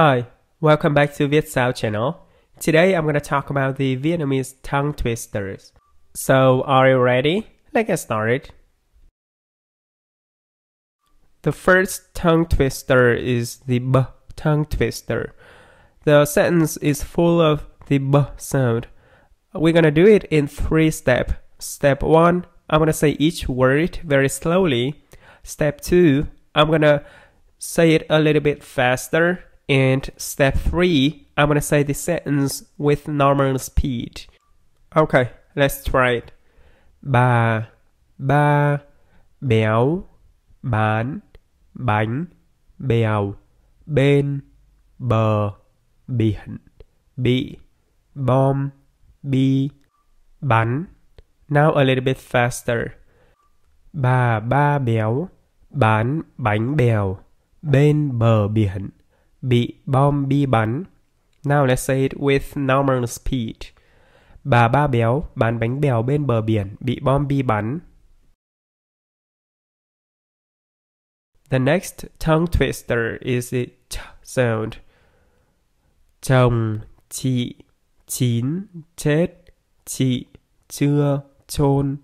Hi, welcome back to Viet Sao channel. Today I'm gonna talk about the Vietnamese tongue twisters. So are you ready? Let's get started. The first tongue twister is the b tongue twister. The sentence is full of the b sound. We're gonna do it in three steps. Step one, I'm gonna say each word very slowly. Step two, I'm gonna say it a little bit faster and step three, I'm gonna say the sentence with normal speed. Okay, let's try it. Bà, ba, béo, bán, bánh, bèo, bên, bờ, biển, bị, bom, bi, bắn. Now a little bit faster. Bà ba béo, bán bánh bèo, bên bờ biển. bị bom bi bắn. Now let's say it with normal speed. Bà ba béo bán bánh bèo bên bờ biển bị bom bi bắn. The next tongue twister is the ch sound. Chồng, chị, chín, chết, chị, chưa, chôn,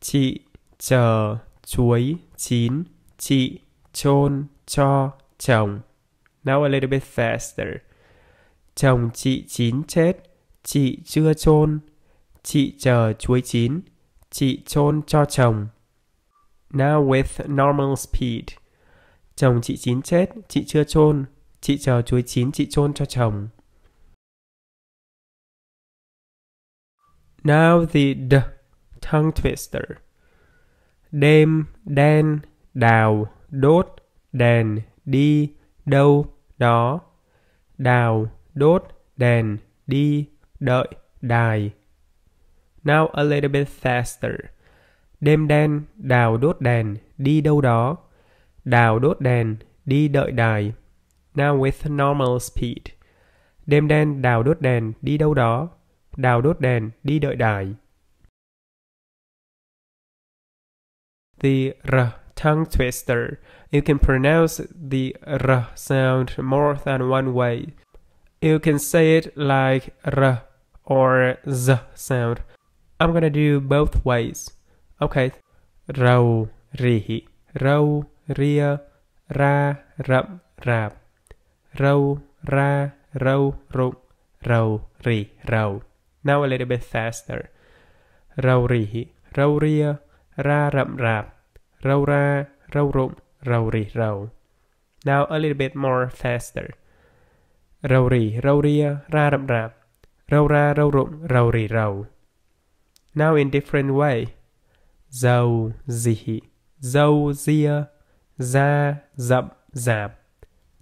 chị, chờ, chuối, chín, chị, chôn, cho, chồng now a little bit faster. Chồng chị chín chết, chị chưa chôn, chị chờ chuối chín, chị chôn cho chồng. Now with normal speed. Chồng chị chín chết, chị chưa chôn, chị chờ chuối chín chị chôn cho chồng. Now the d tongue twister. Đêm, đen, đào, đốt, đèn, đi, đâu, đó đào đốt đèn đi đợi đài now a little bit faster đêm đen đào đốt đèn đi đâu đó đào đốt đèn đi đợi đài now with normal speed đêm đen đào đốt đèn đi đâu đó đào đốt đèn đi đợi đài the r tongue twister. You can pronounce the r sound more than one way. You can say it like r or z sound. I'm gonna do both ways. Okay. Rau rihi. Rau ria ra rậm rạp. Rau ra rau ru, Rau ri rau. Now a little bit faster. Rau rihi. Rau ria ra rậm rạp. rau ra, rau rụng, rau rỉ rau. Now a little bit more faster. Rau rỉ, rau ria, ra rậm rạp. Rau ra, rau rụng, rau rỉ rau. Now in different way. dâu dì dâu, ria, da rậm, rạp.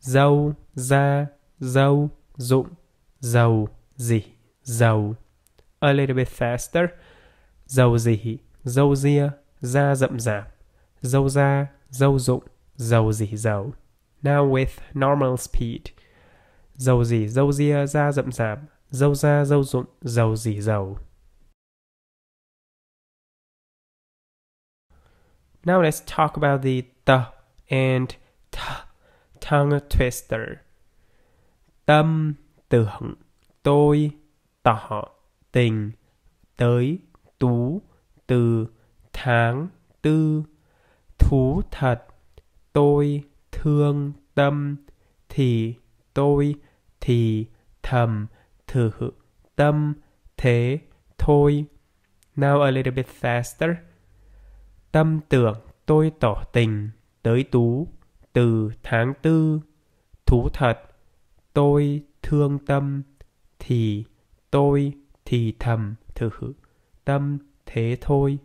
Dâu, da dâu, dụng, dâu dì dâu A little bit faster. dâu dì dâu ria, da rậm rạp dâu da, dâu dụng, dầu dỉ dầu. Now with normal speed. Dầu dỉ dâu ria da rậm rạp, dâu da dâu dụng, dầu dỉ dầu. Now let's talk about the t and t tongue twister. Tâm, tưởng, tôi, tỏ, tình, tới, tú, từ, tháng, tư, thú thật tôi thương tâm thì tôi thì thầm thử tâm thế thôi now a little bit faster tâm tưởng tôi tỏ tình tới tú từ tháng tư thú thật tôi thương tâm thì tôi thì thầm thử tâm thế thôi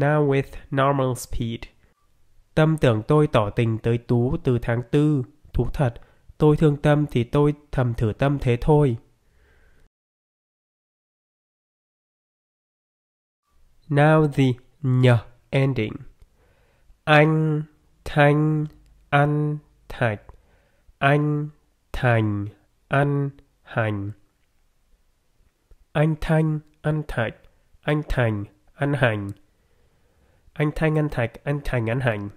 now with normal speed. Tâm tưởng tôi tỏ tình tới Tú từ tháng tư. Thú thật, tôi thương Tâm thì tôi thầm thử Tâm thế thôi. Now the nhờ ending. Anh, thanh, ăn, thạch. Anh, thành, ăn, hành. Anh thanh, ăn thạch. Anh thành, ăn hành. Anh Thanh anh thạch, anh Thành ăn hành.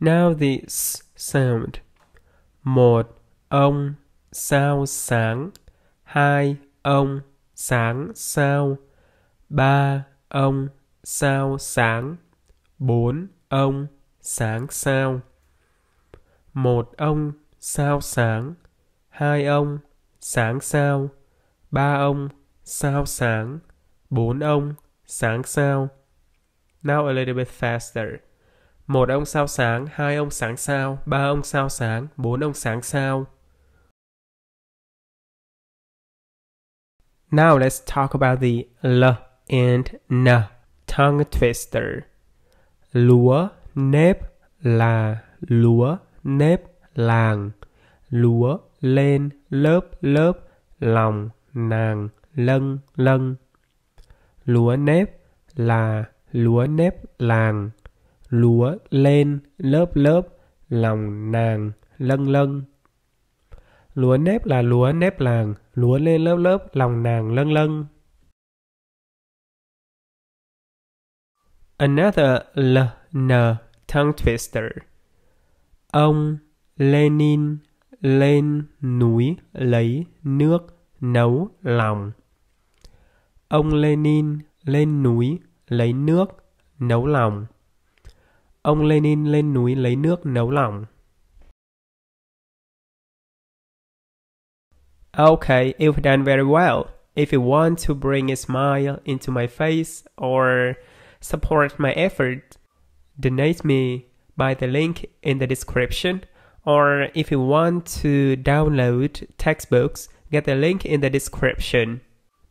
Now the s sound. Một, ông, sao sáng. Hai, ông, sáng sao. Ba, ông, sao sáng. Bốn, ông, sáng sao. Một ông, sao sáng. Hai ông, sáng sao. Ba ông, sao sáng. Bốn ông, sáng sao. Now a little bit faster. Một ông sao sáng, hai ông sáng sao, ba ông sao sáng, bốn ông sáng sao. Now let's talk about the L and N tongue twister. Lúa nếp là lúa nếp làng. Lúa lên lớp lớp lòng nàng lân lân lúa nếp là lúa nếp làng lúa lên lớp lớp lòng nàng lâng lâng lúa nếp là lúa nếp làng lúa lên lớp lớp lòng nàng lâng lâng another l n tongue twister ông lenin lên núi lấy nước nấu lòng Ông Lenin lên núi lấy nước nấu lòng. Ông Lenin lên núi lấy nước nấu lòng. Okay, you've done very well. If you want to bring a smile into my face or support my effort, donate me by the link in the description. Or if you want to download textbooks, get the link in the description.